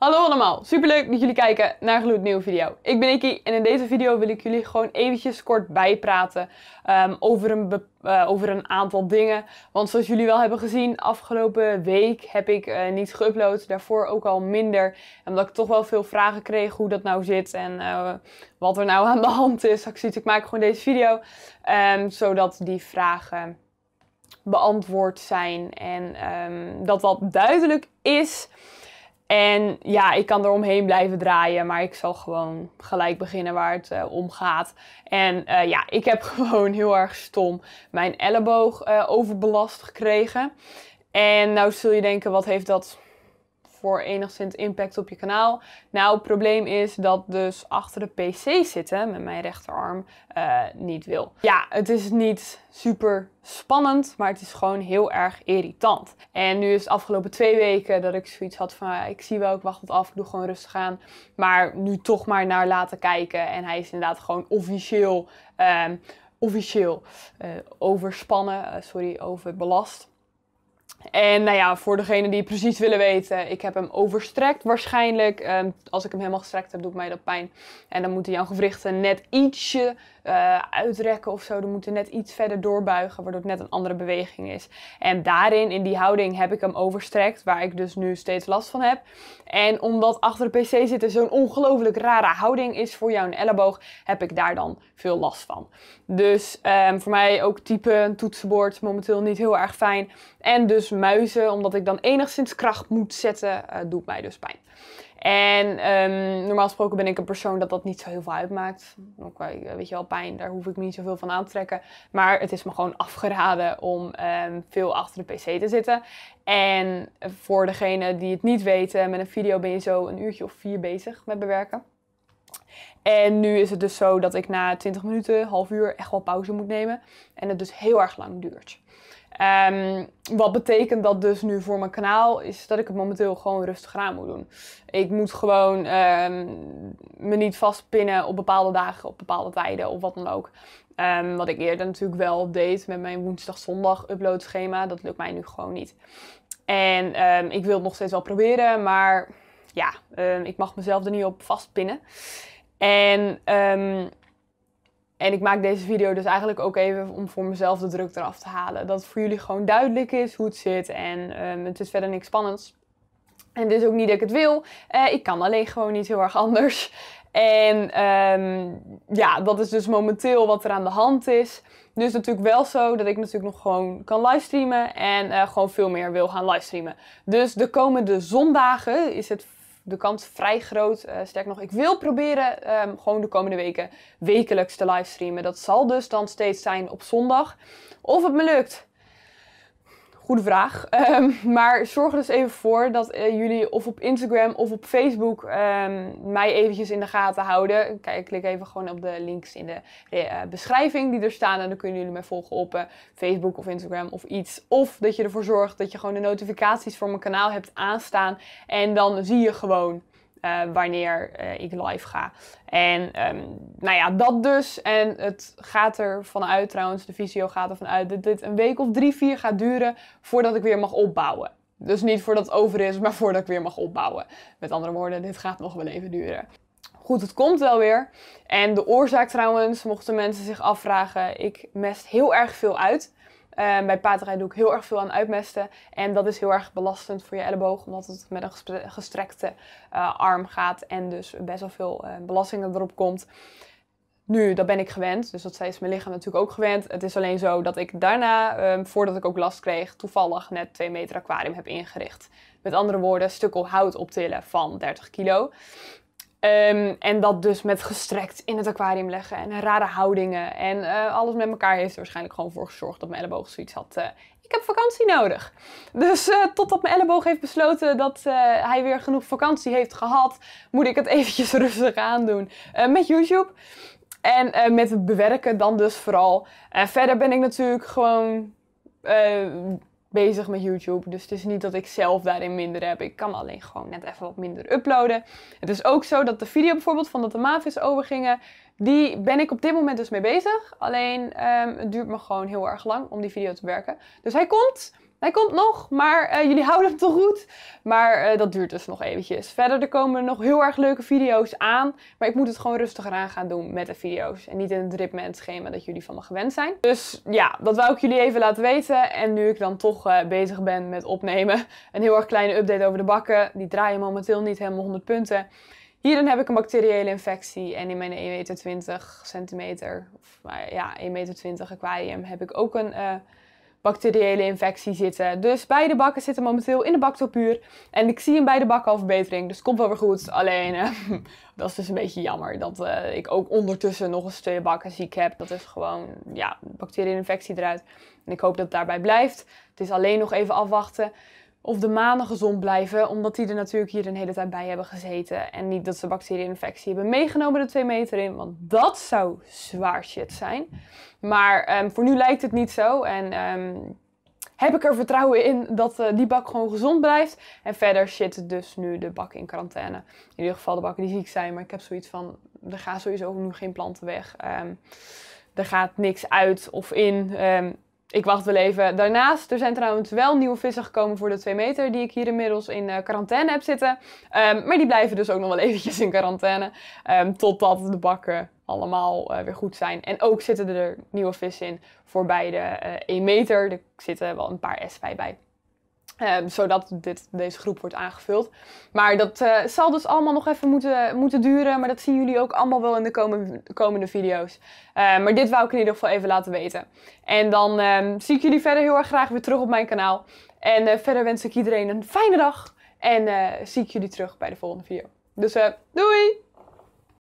Hallo allemaal, superleuk dat jullie kijken naar een gloednieuwe video. Ik ben Ikki en in deze video wil ik jullie gewoon eventjes kort bijpraten ehm, over, een eh, over een aantal dingen. Want zoals jullie wel hebben gezien, afgelopen week heb ik uh, niet geüpload, daarvoor ook al minder. Omdat ik toch wel veel vragen kreeg hoe dat nou zit en eh, wat er nou aan de hand is. Ik, zie, ik maak gewoon deze video, ehm, zodat die vragen beantwoord zijn en ehm, dat dat duidelijk is... En ja, ik kan eromheen blijven draaien, maar ik zal gewoon gelijk beginnen waar het eh, om gaat. En eh, ja, ik heb gewoon heel erg stom mijn elleboog eh, overbelast gekregen. En nou zul je denken, wat heeft dat voor enigszins impact op je kanaal? Nou, het probleem is dat dus achter de PC zitten met mijn rechterarm eh, niet wil. Ja, het is niet super spannend, maar het is gewoon heel erg irritant. En nu is het afgelopen twee weken dat ik zoiets had van, ik zie wel, ik wacht wat af, ik doe gewoon rustig aan. Maar nu toch maar naar laten kijken. En hij is inderdaad gewoon officieel... Ehm, officieel eh, overspannen, eh, sorry, overbelast. En nou ja, voor degenen die precies willen weten, ik heb hem overstrekt waarschijnlijk. Ehm, als ik hem helemaal gestrekt heb, doet mij dat pijn. En dan moeten jouw gewrichten net ietsje eh, uitrekken of zo. Dan moeten net iets verder doorbuigen, waardoor het net een andere beweging is. En daarin, in die houding, heb ik hem overstrekt, waar ik dus nu steeds last van heb. En omdat achter de pc zitten zo'n ongelooflijk rare houding is voor jouw elleboog, heb ik daar dan veel last van. Dus ehm, voor mij ook type toetsenbord momenteel niet heel erg fijn. En dus muizen, omdat ik dan enigszins kracht moet zetten, eh, doet mij dus pijn. En ehm, normaal gesproken ben ik een persoon dat dat niet zo heel veel uitmaakt. Ook, eh, weet je wel, pijn, daar hoef ik me niet zoveel van aan te trekken. Maar het is me gewoon afgeraden om ehm, veel achter de pc te zitten. En voor degene die het niet weten, met een video ben je zo een uurtje of vier bezig met bewerken. En nu is het dus zo dat ik na 20 minuten, half uur echt wel pauze moet nemen. En het dus heel erg lang duurt. Ehm, wat betekent dat dus nu voor mijn kanaal? Is dat ik het momenteel gewoon rustig aan moet doen. Ik moet gewoon ehm, me niet vastpinnen op bepaalde dagen, op bepaalde tijden of wat dan ook. Ehm, wat ik eerder natuurlijk wel deed met mijn woensdag-zondag uploadschema. Dat lukt mij nu gewoon niet. En ik wil het nog steeds wel proberen, maar ja, ehm, ik mag mezelf er niet op vastpinnen. En, ehm, en ik maak deze video dus eigenlijk ook even om voor mezelf de druk eraf te halen. Dat het voor jullie gewoon duidelijk is hoe het zit en ehm, het is verder niks spannends. En het is ook niet dat ik het wil. Eh, ik kan alleen gewoon niet heel erg anders. En ja, dat is dus momenteel wat er aan de hand is. Dus natuurlijk wel zo dat ik natuurlijk nog gewoon kan livestreamen en eh, gewoon veel meer wil gaan livestreamen. Dus de komende zondagen is het de kans vrij groot. Eh, sterk nog, ik wil proberen ehm, gewoon de komende weken wekelijks te livestreamen. Dat zal dus dan steeds zijn op zondag. Of het me lukt, Goede vraag. Ehm, maar zorg er dus even voor dat eh, jullie of op Instagram of op Facebook ehm, mij eventjes in de gaten houden. Kijk, klik even gewoon op de links in de eh, beschrijving die er staan. En dan kunnen jullie mij volgen op eh, Facebook of Instagram of iets. Of dat je ervoor zorgt dat je gewoon de notificaties voor mijn kanaal hebt aanstaan. En dan zie je gewoon eh, wanneer eh, ik live ga. En ehm, nou ja, dat dus. En het gaat er vanuit trouwens, de visio gaat er vanuit dat dit een week of drie, vier gaat duren voordat ik weer mag opbouwen. Dus niet voordat het over is, maar voordat ik weer mag opbouwen. Met andere woorden, dit gaat nog wel even duren. Goed, het komt wel weer. En de oorzaak trouwens, mochten mensen zich afvragen, ik mest heel erg veel uit. Ehm, bij paterij doe ik heel erg veel aan uitmesten. En dat is heel erg belastend voor je elleboog, omdat het met een gestrekte eh, arm gaat en dus best wel veel eh, belasting erop komt. Nu, dat ben ik gewend, dus dat is mijn lichaam natuurlijk ook gewend. Het is alleen zo dat ik daarna, ehm, voordat ik ook last kreeg, toevallig net 2 meter aquarium heb ingericht. Met andere woorden, stukkel hout optillen van 30 kilo. Ehm, en dat dus met gestrekt in het aquarium leggen en rare houdingen. En eh, alles met elkaar heeft er waarschijnlijk gewoon voor gezorgd dat mijn elleboog zoiets had. Eh, ik heb vakantie nodig. Dus uh, totdat mijn elleboog heeft besloten dat hij weer genoeg vakantie heeft gehad, moet ik het eventjes rustig aandoen met YouTube. En met het bewerken dan dus vooral. En verder ben ik natuurlijk gewoon bezig met YouTube. Dus het is niet dat ik zelf daarin minder heb. Ik kan alleen gewoon net even wat minder uploaden. Het is ook zo dat de video bijvoorbeeld van dat de Mavis overgingen, die ben ik op dit moment dus mee bezig. Alleen ehm, het duurt me gewoon heel erg lang om die video te werken. Dus hij komt, hij komt nog, maar eh, jullie houden hem toch goed? Maar eh, dat duurt dus nog eventjes. Verder er komen nog heel erg leuke video's aan. Maar ik moet het gewoon rustiger aan gaan doen met de video's. En niet in het ritme en het schema dat jullie van me gewend zijn. Dus ja, dat wou ik jullie even laten weten. En nu ik dan toch eh, bezig ben met opnemen. Een heel erg kleine update over de bakken. Die draaien momenteel niet helemaal 100 punten. Hierin heb ik een bacteriële infectie en in mijn 1,20 meter centimeter, of ja, 1,20 meter aquarium heb ik ook een bacteriële infectie zitten. Dus beide bakken zitten momenteel in de baktopuur. En ik zie in beide bakken al verbetering. Dus het komt wel weer goed. Alleen, uh, dat is dus een beetje jammer. Dat eh, ik ook ondertussen nog eens twee bakken ziek heb. Dat is gewoon, ja, bacteriële infectie eruit. En ik hoop dat het daarbij blijft. Het is alleen nog even afwachten of de manen gezond blijven, omdat die er natuurlijk hier een hele tijd bij hebben gezeten. En niet dat ze bacteriëninfectie hebben meegenomen de twee meter in, want dat zou zwaar shit zijn. Maar ehm, voor nu lijkt het niet zo. En ehm, heb ik er vertrouwen in dat eh, die bak gewoon gezond blijft. En verder shit dus nu de bak in quarantaine. In ieder geval de bakken die ziek zijn. Maar ik heb zoiets van, er gaan sowieso nu geen planten weg. Ehm, er gaat niks uit of in ik wacht wel even. Daarnaast, er zijn trouwens wel nieuwe vissen gekomen voor de 2 meter, die ik hier inmiddels in uh, quarantaine heb zitten. Ehm, maar die blijven dus ook nog wel eventjes in quarantaine, um, totdat de bakken allemaal eh, weer goed zijn. En ook zitten er nieuwe vissen in voor beide de eh, 1 meter. Er zitten wel een paar S bij bij. Ehm, zodat dit, deze groep wordt aangevuld. Maar dat eh, zal dus allemaal nog even moeten, moeten duren. Maar dat zien jullie ook allemaal wel in de komende, komende video's. Ehm, maar dit wou ik in ieder geval even laten weten. En dan ehm, zie ik jullie verder heel erg graag weer terug op mijn kanaal. En eh, verder wens ik iedereen een fijne dag. En eh, zie ik jullie terug bij de volgende video. Dus doei!